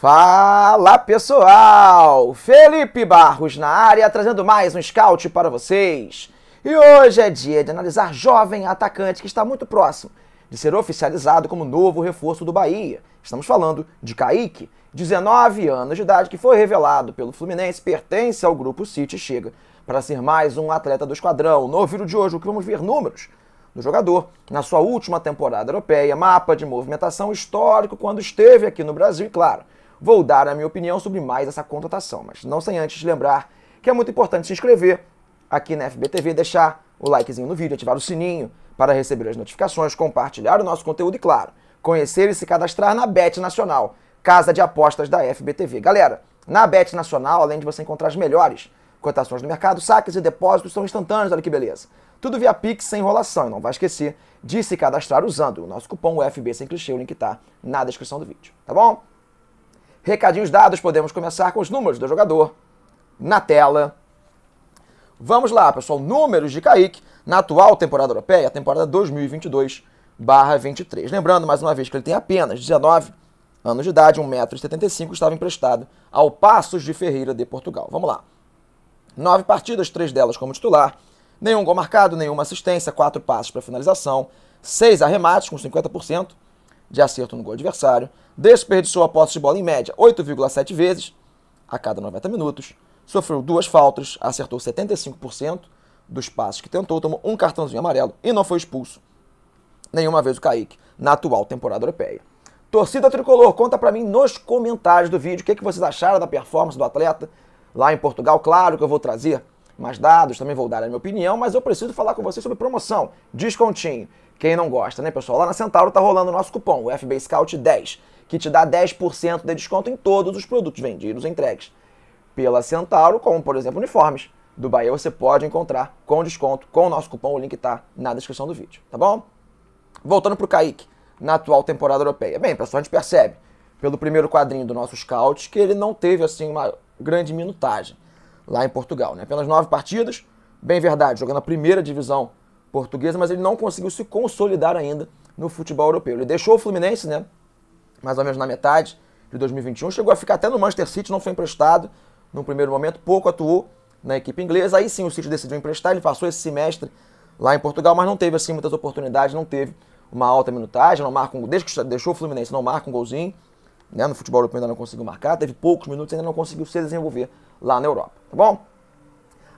Fala pessoal! Felipe Barros na área trazendo mais um scout para vocês. E hoje é dia de analisar jovem atacante que está muito próximo de ser oficializado como novo reforço do Bahia. Estamos falando de Kaique, 19 anos de idade, que foi revelado pelo Fluminense, pertence ao grupo City e chega para ser mais um atleta do esquadrão. No vídeo de hoje, o que vamos ver números do jogador na sua última temporada europeia, mapa de movimentação histórico quando esteve aqui no Brasil e, claro, vou dar a minha opinião sobre mais essa contratação, mas não sem antes lembrar que é muito importante se inscrever aqui na FBTV, deixar o likezinho no vídeo, ativar o sininho para receber as notificações, compartilhar o nosso conteúdo e, claro, conhecer e se cadastrar na Bet Nacional, casa de apostas da FBTV. Galera, na Bet Nacional, além de você encontrar as melhores cotações do mercado, saques e depósitos são instantâneos, olha que beleza. Tudo via Pix sem enrolação, e não vai esquecer de se cadastrar usando o nosso cupom UFB sem clichê, o link está na descrição do vídeo, tá bom? Recadinhos dados, podemos começar com os números do jogador na tela. Vamos lá, pessoal. Números de Kaique na atual temporada europeia, a temporada 2022-23. Lembrando, mais uma vez, que ele tem apenas 19 anos de idade, 1,75m, estava emprestado ao Passos de Ferreira de Portugal. Vamos lá. Nove partidas, três delas como titular, nenhum gol marcado, nenhuma assistência, quatro passos para finalização, seis arremates com 50%, de acerto no gol adversário, desperdiçou a posse de bola em média 8,7 vezes a cada 90 minutos, sofreu duas faltas, acertou 75% dos passes que tentou, tomou um cartãozinho amarelo e não foi expulso nenhuma vez o Kaique na atual temporada europeia. Torcida Tricolor, conta para mim nos comentários do vídeo o que, é que vocês acharam da performance do atleta lá em Portugal. Claro que eu vou trazer mais dados, também vou dar a minha opinião, mas eu preciso falar com vocês sobre promoção, descontinho. Quem não gosta, né, pessoal? Lá na Centauro tá rolando o nosso cupom, o FB Scout 10, que te dá 10% de desconto em todos os produtos vendidos e entregues pela Centauro, como por exemplo uniformes. Do Bahia você pode encontrar com desconto, com o nosso cupom, o link tá na descrição do vídeo, tá bom? Voltando pro Kaique, na atual temporada europeia. Bem, pessoal, a gente percebe pelo primeiro quadrinho do nosso scout que ele não teve assim uma grande minutagem lá em Portugal. Né? Apenas nove partidas, bem verdade, jogando a primeira divisão portuguesa, mas ele não conseguiu se consolidar ainda no futebol europeu. Ele deixou o Fluminense, né? mais ou menos na metade de 2021, chegou a ficar até no Manchester City, não foi emprestado no primeiro momento, pouco atuou na equipe inglesa. Aí sim o City decidiu emprestar, ele passou esse semestre lá em Portugal, mas não teve assim muitas oportunidades, não teve uma alta minutagem, não marca um, desde que deixou o Fluminense, não marca um golzinho. Né? No futebol europeu ainda não conseguiu marcar, teve poucos minutos, ainda não conseguiu se desenvolver lá na Europa, tá bom?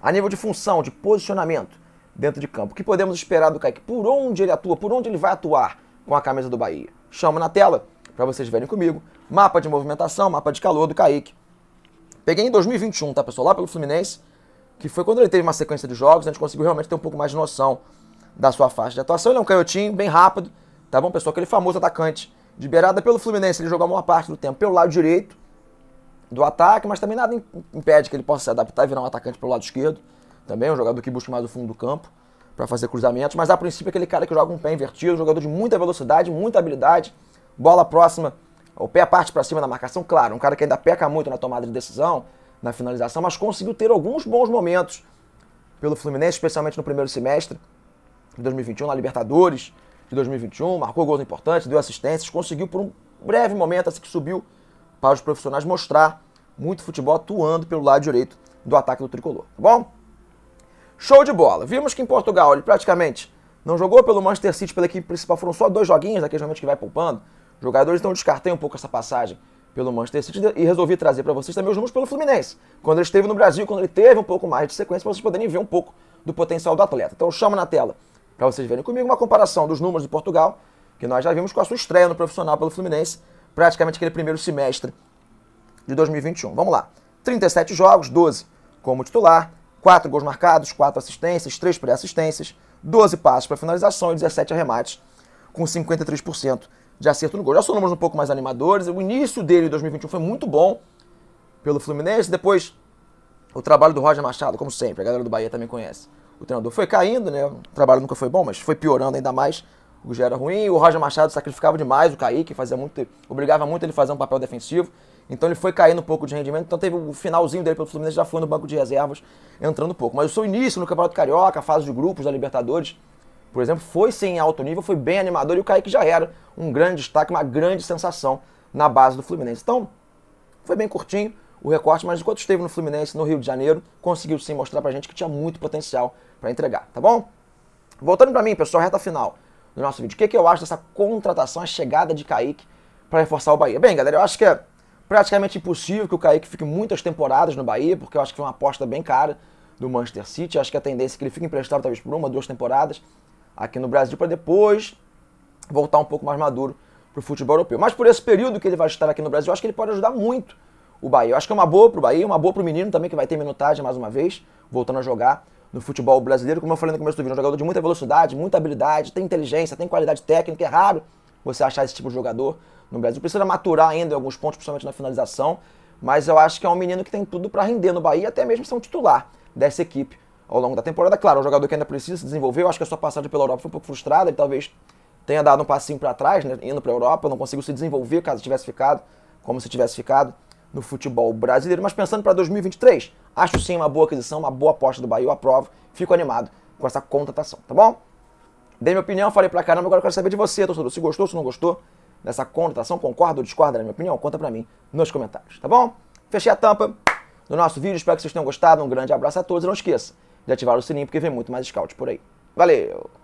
A nível de função, de posicionamento dentro de campo, o que podemos esperar do Kaique? Por onde ele atua, por onde ele vai atuar com a camisa do Bahia? Chama na tela para vocês verem comigo. Mapa de movimentação, mapa de calor do Kaique. Peguei em 2021, tá pessoal? Lá pelo Fluminense, que foi quando ele teve uma sequência de jogos, a gente conseguiu realmente ter um pouco mais de noção da sua faixa de atuação. Ele é um canhotinho, bem rápido, tá bom, pessoal? Aquele famoso atacante Liberada pelo Fluminense, ele jogou a maior parte do tempo pelo lado direito do ataque, mas também nada impede que ele possa se adaptar e virar um atacante pelo lado esquerdo. Também é um jogador que busca mais o fundo do campo para fazer cruzamentos, mas a princípio é aquele cara que joga um pé invertido, jogador de muita velocidade, muita habilidade, bola próxima, o pé parte para cima da marcação, claro, um cara que ainda peca muito na tomada de decisão, na finalização, mas conseguiu ter alguns bons momentos pelo Fluminense, especialmente no primeiro semestre de 2021, na Libertadores, de 2021, marcou gols importantes, deu assistências, conseguiu por um breve momento, assim que subiu para os profissionais, mostrar muito futebol atuando pelo lado direito do ataque do tricolor, tá bom? Show de bola! Vimos que em Portugal ele praticamente não jogou pelo Manchester City, pela equipe principal, foram só dois joguinhos naquele momento que vai poupando. Jogadores, então descartei um pouco essa passagem pelo Manchester City e resolvi trazer para vocês também os números pelo Fluminense. Quando ele esteve no Brasil, quando ele teve um pouco mais de sequência, para vocês poderem ver um pouco do potencial do atleta. Então chama na tela para vocês verem comigo, uma comparação dos números de Portugal, que nós já vimos com a sua estreia no profissional pelo Fluminense, praticamente aquele primeiro semestre de 2021. Vamos lá. 37 jogos, 12 como titular, 4 gols marcados, 4 assistências, 3 pré-assistências, 12 passos para finalização e 17 arremates, com 53% de acerto no gol. Já são números um pouco mais animadores. O início dele em 2021 foi muito bom pelo Fluminense. Depois, o trabalho do Roger Machado, como sempre, a galera do Bahia também conhece o treinador foi caindo, né? O trabalho nunca foi bom, mas foi piorando ainda mais. O já era ruim, o Roger Machado sacrificava demais o Kaique, fazia muito, obrigava muito ele a fazer um papel defensivo. Então ele foi caindo um pouco de rendimento, então teve o finalzinho dele pelo Fluminense, já foi no banco de reservas, entrando um pouco. Mas o seu início no Campeonato Carioca, a fase de grupos da Libertadores, por exemplo, foi sim em alto nível, foi bem animador e o Kaique já era um grande destaque, uma grande sensação na base do Fluminense. Então, foi bem curtinho, o recorte, mas enquanto esteve no Fluminense, no Rio de Janeiro, conseguiu sim mostrar pra gente que tinha muito potencial para entregar, tá bom? Voltando para mim, pessoal, reta final do nosso vídeo. O que, que eu acho dessa contratação, a chegada de Kaique para reforçar o Bahia? Bem, galera, eu acho que é praticamente impossível que o Kaique fique muitas temporadas no Bahia, porque eu acho que foi uma aposta bem cara do Manchester City. Eu acho que a tendência é que ele fique emprestado talvez por uma, duas temporadas aqui no Brasil para depois voltar um pouco mais maduro para o futebol europeu. Mas por esse período que ele vai estar aqui no Brasil, eu acho que ele pode ajudar muito o Bahia. Eu acho que é uma boa pro Bahia, uma boa pro menino também, que vai ter minutagem mais uma vez, voltando a jogar no futebol brasileiro. Como eu falei no começo do vídeo, é um jogador de muita velocidade, muita habilidade, tem inteligência, tem qualidade técnica, é raro você achar esse tipo de jogador no Brasil. Precisa maturar ainda em alguns pontos, principalmente na finalização, mas eu acho que é um menino que tem tudo para render no Bahia, até mesmo ser um titular dessa equipe ao longo da temporada. Claro, é um jogador que ainda precisa se desenvolver, eu acho que a sua passagem pela Europa foi um pouco frustrada, ele talvez tenha dado um passinho para trás, né, indo para a Europa, não conseguiu se desenvolver caso tivesse ficado, como se tivesse ficado no futebol brasileiro. Mas pensando para 2023, acho sim uma boa aquisição, uma boa aposta do Bahia, eu aprovo. Fico animado com essa contratação, tá bom? Dei minha opinião, falei pra caramba, agora quero saber de você, torcedor. Se gostou, se não gostou dessa contratação, concorda ou discorda da minha opinião? Conta pra mim nos comentários, tá bom? Fechei a tampa do nosso vídeo, espero que vocês tenham gostado. Um grande abraço a todos e não esqueça de ativar o sininho porque vem muito mais scout por aí. Valeu!